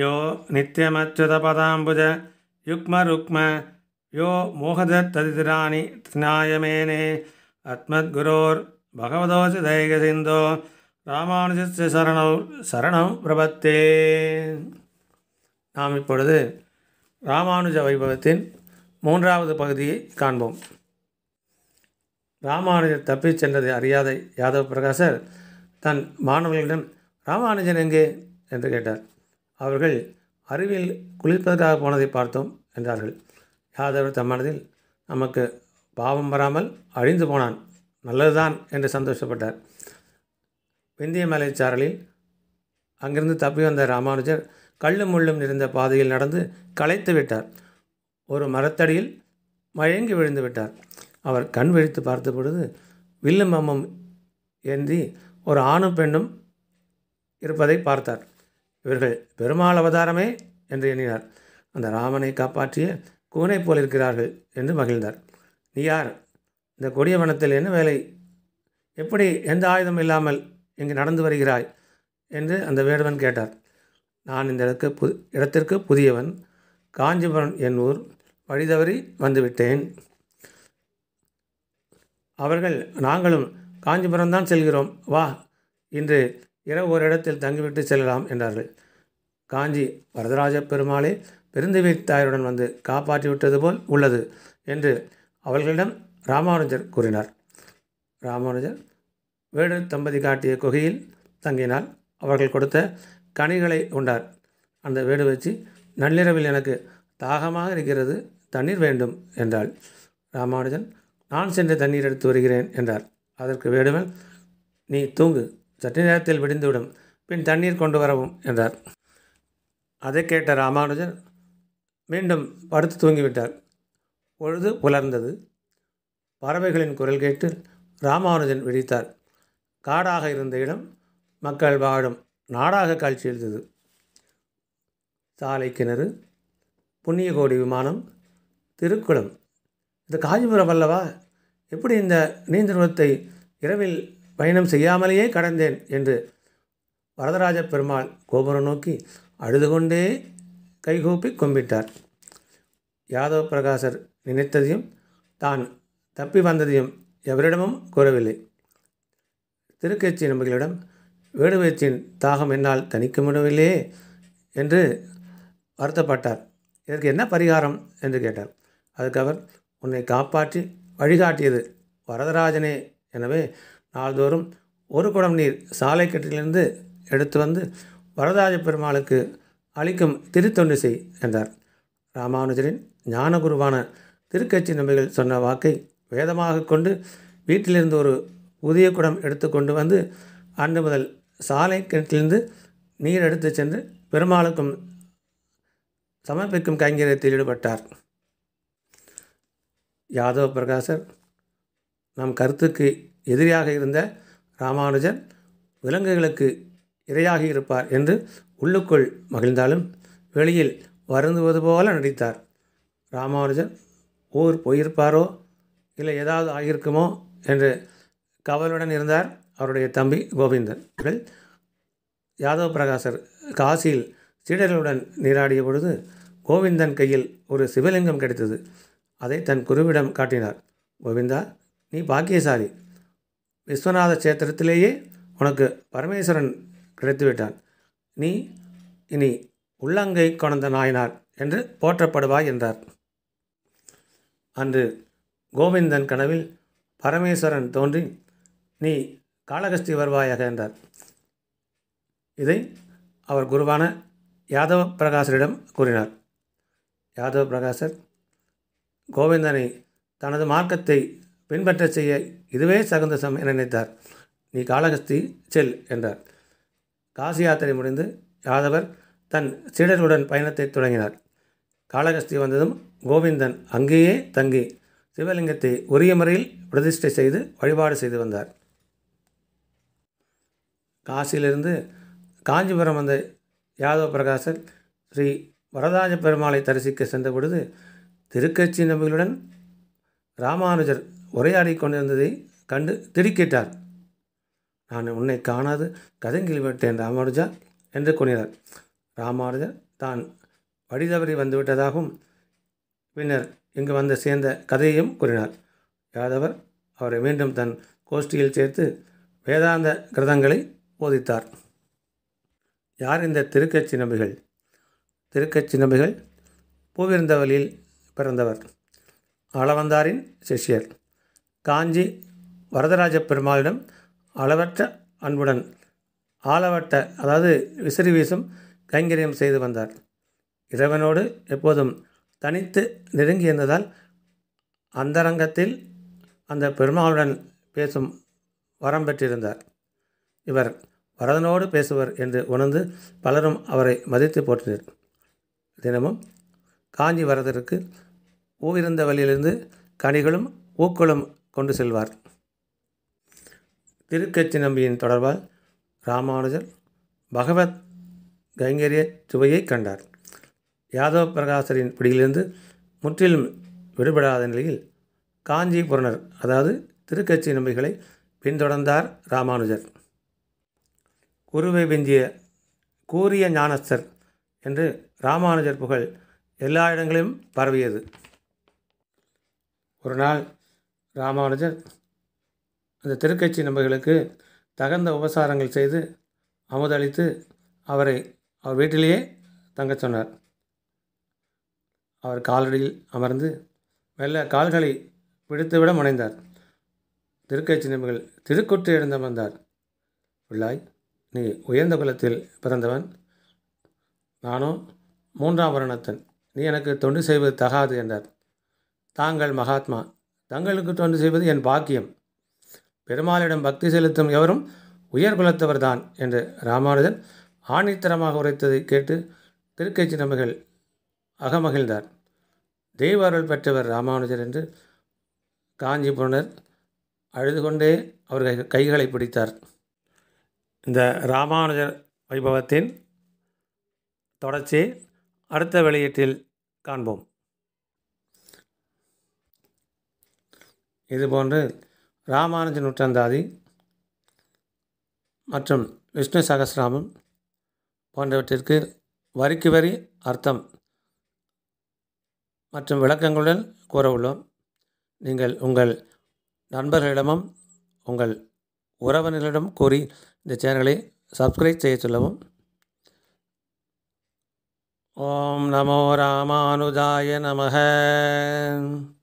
யோ நித்தியமச்சுதபதாம்புஜ யுக்ம ருக்ம யோ மோகதத்ததிராணி திநாயமேனே அத்மத்குரோர் பகவதோசி தைகசிந்தோ ராமானுஜஸ்ய சரணம் சரணம் பிரபத்தே நாம் இப்பொழுது ராமானுஜ வைபவத்தின் மூன்றாவது பகுதியை காண்போம் ராமானுஜர் தப்பிச் சென்றது அறியாத யாதவ் பிரகாசர் தன் மாணவர்களிடம் ராமானுஜன் எங்கே என்று கேட்டார் அவர்கள் அருவியில் குளிப்பதற்காக போனதை பார்த்தோம் என்றார்கள் யாதவர் தம் மனதில் நமக்கு பாவம் வராமல் அழிந்து போனான் நல்லதுதான் என்று சந்தோஷப்பட்டார் விந்திய மலைச்சாரலில் அங்கிருந்து தப்பி வந்த ராமானுஜர் கள்ளும் முள்ளும் இருந்த பாதையில் நடந்து களைத்து விட்டார் ஒரு மரத்தடியில் மயங்கி விழுந்து விட்டார் அவர் கண் விழித்து பார்த்த பொழுது வில்லும் அம்மம் ஏந்தி ஒரு ஆணும் பெண்ணும் இருப்பதை பார்த்தார் இவர்கள் பெருமாள் அவதாரமே என்று எண்ணினார் அந்த ராமனை காப்பாற்றிய கூனை போல் இருக்கிறார்கள் என்று மகிழ்ந்தார் நீ யார் இந்த கொடிய வனத்தில் என்ன வேலை எப்படி எந்த ஆயுதம் இல்லாமல் இங்கு நடந்து வருகிறாய் என்று அந்த வேடுவன் கேட்டார் நான் இந்த இடத்துக்கு பு இடத்திற்கு புதியவன் காஞ்சிபுரம் என் ஊர் வழிதவறி வந்துவிட்டேன் அவர்கள் நாங்களும் காஞ்சிபுரம் தான் செல்கிறோம் வா இன்று ஒரு ஓரிடத்தில் தங்கிவிட்டு செல்லலாம் என்றார்கள் காஞ்சி வரதராஜ பெருமாளை பெருந்தவீர் தாயருடன் வந்து காப்பாற்றிவிட்டது போல் உள்ளது என்று அவர்களிடம் ராமானுஜர் கூறினார் ராமானுஜர் வேடு தம்பதி காட்டிய குகையில் தங்கினால் அவர்கள் கொடுத்த கனிகளை உண்டார் அந்த வேடு வச்சு நள்ளிரவில் எனக்கு தாகமாக இருக்கிறது தண்ணீர் வேண்டும் என்றாள் ராமானுஜன் நான் சென்று தண்ணீர் எடுத்து வருகிறேன் என்றார் அதற்கு வேடுவன் நீ தூங்கு சற்று நேரத்தில் விடிந்துவிடும் பின் தண்ணீர் கொண்டு வரவும் என்றார் அதை கேட்ட ராமானுஜர் மீண்டும் படுத்து தூங்கிவிட்டார் பொழுது புலர்ந்தது பறவைகளின் குரல் கேட்டு ராமானுஜன் விழித்தார் காடாக இருந்த இடம் மக்கள் வாழும் நாடாக காட்சி எழுந்தது சாலை கிணறு புண்ணியகோடி விமானம் திருக்குளம் இந்த காஞ்சிபுரம் அல்லவா எப்படி இந்த நீந்துருவத்தை இரவில் பயணம் செய்யாமலேயே கடந்தேன் என்று வரதராஜ பெருமாள் கோபுரம் நோக்கி அழுது கொண்டே கைகூப்பி கும்பிட்டார் யாதவ பிரகாசர் நினைத்ததையும் தான் தப்பி வந்ததையும் எவரிடமும் கூறவில்லை திருக்கட்சி நம்பிகளிடம் வேடுவேச்சின் தாகம் என்னால் தணிக்க முடியவில்லையே என்று வருத்தப்பட்டார் இதற்கு என்ன பரிகாரம் என்று கேட்டார் அதுக்கு அவர் உன்னை காப்பாற்றி வழிகாட்டியது வரதராஜனே எனவே நாள்தோறும் ஒரு குடம் நீர் சாலை கட்டிலிருந்து எடுத்து வந்து வரதாஜ பெருமாளுக்கு அளிக்கும் திருத்தொண்டு செய் என்றார் ராமானுஜரின் ஞானகுருவான திருக்கட்சி நம்பிகள் சொன்ன வாக்கை வேதமாக கொண்டு வீட்டிலிருந்து ஒரு புதிய குடம் எடுத்து கொண்டு வந்து அன்று முதல் சாலை கிணற்றிலிருந்து நீர் எடுத்து சென்று பெருமாளுக்கும் சமர்ப்பிக்கும் கைங்கரியத்தில் ஈடுபட்டார் யாதவ பிரகாசர் நம் கருத்துக்கு எதிரியாக இருந்த ராமானுஜன் விலங்குகளுக்கு இரையாகி இருப்பார் என்று உள்ளுக்குள் மகிழ்ந்தாலும் வெளியில் வருந்துவது போல நடித்தார் ராமானுஜன் ஊர் போயிருப்பாரோ இல்லை ஏதாவது ஆகியிருக்குமோ என்று கவலுடன் இருந்தார் அவருடைய தம்பி கோவிந்தன் யாதவ் பிரகாசர் காசியில் சீடர்களுடன் நீராடிய பொழுது கோவிந்தன் கையில் ஒரு சிவலிங்கம் கிடைத்தது அதை தன் குருவிடம் காட்டினார் கோவிந்தா நீ பாக்கியசாலி விஸ்வநாத சேத்திரத்திலேயே உனக்கு பரமேஸ்வரன் கிடைத்துவிட்டான் நீ இனி உள்ளங்கை கொணந்த நாயனார் என்று போற்றப்படுவாய் என்றார் அன்று கோவிந்தன் கனவில் பரமேஸ்வரன் தோன்றி நீ காளகஸ்தி வருவாயாக என்றார் இதை அவர் குருவான யாதவ பிரகாசரிடம் கூறினார் யாதவ பிரகாசர் கோவிந்தனை தனது மார்க்கத்தை பின்பற்ற செய்ய இதுவே சகந்த சம் என நினைத்தார் நீ காளகஸ்தி செல் என்றார் காசி யாத்திரை முடிந்து யாதவர் தன் சீடர்களுடன் பயணத்தை தொடங்கினார் காளகஸ்தி வந்ததும் கோவிந்தன் அங்கேயே தங்கி சிவலிங்கத்தை உரிய முறையில் பிரதிஷ்டை செய்து வழிபாடு செய்து வந்தார் காசியிலிருந்து காஞ்சிபுரம் வந்த யாதவ பிரகாசர் ஸ்ரீ வரதாஜ பெருமாளை தரிசிக்க சென்ற பொழுது திருக்கட்சி நம்பிகளுடன் ராமானுஜர் உரையாடி கொண்டிருந்ததை கண்டு திடுக்கிட்டார் நான் உன்னை காணாது விட்டேன் ராமானுஜா என்று கூறினார் ராமானுஜர் தான் வழிதவறி வந்துவிட்டதாகவும் பின்னர் இங்கு வந்து சேர்ந்த கதையையும் கூறினார் யாதவர் அவரை மீண்டும் தன் கோஷ்டியில் சேர்த்து வேதாந்த கிரதங்களை போதித்தார் யார் இந்த திருக்கச்சி நபிகள் திருக்கச்சி நபிகள் பூவிருந்தவழியில் பிறந்தவர் அளவந்தாரின் சிஷ்யர் காஞ்சி வரதராஜ பெருமாளிடம் அளவற்ற அன்புடன் ஆளவட்ட அதாவது விசிறி வீசும் கைங்கரியம் செய்து வந்தார் இறைவனோடு எப்போதும் தனித்து நெருங்கி இருந்ததால் அந்தரங்கத்தில் அந்த பெருமாளுடன் பேசும் வரம் பெற்றிருந்தார் இவர் வரதனோடு பேசுவர் என்று உணர்ந்து பலரும் அவரை மதித்து போற்றினர் தினமும் காஞ்சி வரதருக்கு ஊவிருந்த வழியிலிருந்து கனிகளும் ஊக்களும் கொண்டு செல்வார் திருக்கச்சி நம்பியின் தொடர்பால் ராமானுஜர் பகவத் கைங்கரிய சுவையை கண்டார் யாதவ பிரகாசரின் பிடியிலிருந்து முற்றிலும் விடுபடாத நிலையில் காஞ்சி புரணர் அதாவது திருக்கட்சி நம்பிகளை பின்தொடர்ந்தார் ராமானுஜர் குருவை விஞ்சிய கூரிய ஞானஸ்தர் என்று ராமானுஜர் புகழ் எல்லா இடங்களிலும் பரவியது ஒரு நாள் ராமானுஜர் அந்த திருக்கட்சி நபர்களுக்கு தகுந்த உபசாரங்கள் செய்து அமுதளித்து அவரை அவர் வீட்டிலேயே தங்கச் சொன்னார் அவர் காலடியில் அமர்ந்து மெல்ல கால்களை விடுத்துவிட முனைந்தார் திருக்கட்சி நம்பிகள் திருக்குற்று வந்தார் பிள்ளாய் நீ உயர்ந்த குலத்தில் பிறந்தவன் நானும் மூன்றாம் வருணத்தன் நீ எனக்கு தொண்டு செய்வது தகாது என்றார் தாங்கள் மகாத்மா தங்களுக்கு தொண்டு செய்வது என் பாக்கியம் பெருமாளிடம் பக்தி செலுத்தும் எவரும் உயர் குலத்தவர்தான் என்று ராமானுஜன் ஆணித்தரமாக உரைத்ததை கேட்டு திருக்கட்சி நம்பிகள் அகமகிழ்ந்தார் தெய்வ அருள் பெற்றவர் ராமானுஜர் என்று காஞ்சி புனர் அழுது கொண்டே அவர்கள் கைகளை பிடித்தார் இந்த ராமானுஜர் வைபவத்தின் தொடர்ச்சி அடுத்த வெளியீட்டில் காண்போம் இதுபோன்று ராமானுஜ நூற்றாந்தாதி மற்றும் விஷ்ணு சகசிராமம் போன்றவற்றிற்கு வரிக்கு வரி அர்த்தம் மற்றும் விளக்கங்களுடன் கூற உள்ளோம் நீங்கள் உங்கள் நண்பர்களிடமும் உங்கள் உறவினர்களிடம் கூறி இந்த சேனலை சப்ஸ்கிரைப் செய்ய சொல்லவும் ஓம் நமோ ராமானுஜாய நமக